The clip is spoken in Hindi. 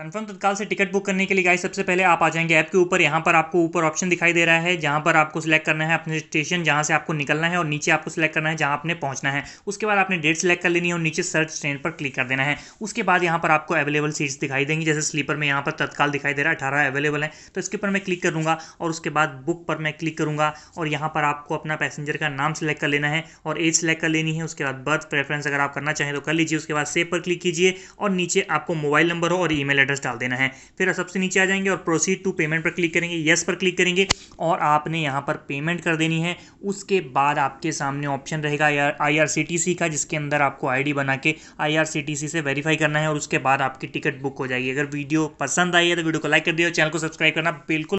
कन्फर्म तत्काल से टिकट बुक करने के लिए गाइस सबसे पहले आप आ जाएंगे ऐप के ऊपर यहाँ पर आपको ऊपर ऑप्शन दिखाई दे रहा है जहाँ पर आपको सिलेक्ट करना है अपने स्टेशन जहाँ से आपको निकलना है और नीचे आपको सिलेक्ट करना है जहाँ आपने पहुँचना है उसके बाद आपने डेट सेलेक्ट कर लेनी है और नीचे सर्च ट्रेन पर क्लिक कर देना है उसके बाद यहाँ पर आपको अवेलेबल सीट्स दिखाई देंगी जैसे स्लीपर में यहाँ पर तत्काल दिखाई दे रहा है अठारह अवेलेबल है तो इसके ऊपर मैं क्लिक करूँगा और उसके बाद बुक पर मैं क्लिक करूँगा और यहाँ पर आपको अपना पैसेंजर का नाम सेलेक्ट कर लेना है और एज सेलेक्ट कर लेनी है उसके बाद बर्थ प्रेफरेंस अगर आप करना चाहें तो कर लीजिए उसके बाद सेव पर क्लिक कीजिए और नीचे आपको मोबाइल नंबर हो और ई एड्रेस एड्रेस डाल देना है फिर सबसे नीचे आ जाएंगे और प्रोसीड टू पेमेंट पर क्लिक करेंगे येस पर क्लिक करेंगे और आपने यहाँ पर पेमेंट कर देनी है उसके बाद आपके सामने ऑप्शन रहेगा आई का जिसके अंदर आपको आई बना के आई से वेरीफाई करना है और उसके बाद आपकी टिकट बुक हो जाएगी अगर वीडियो पसंद आई है तो वीडियो को लाइक कर दिया चैनल को सब्सक्राइब करना बिल्कुल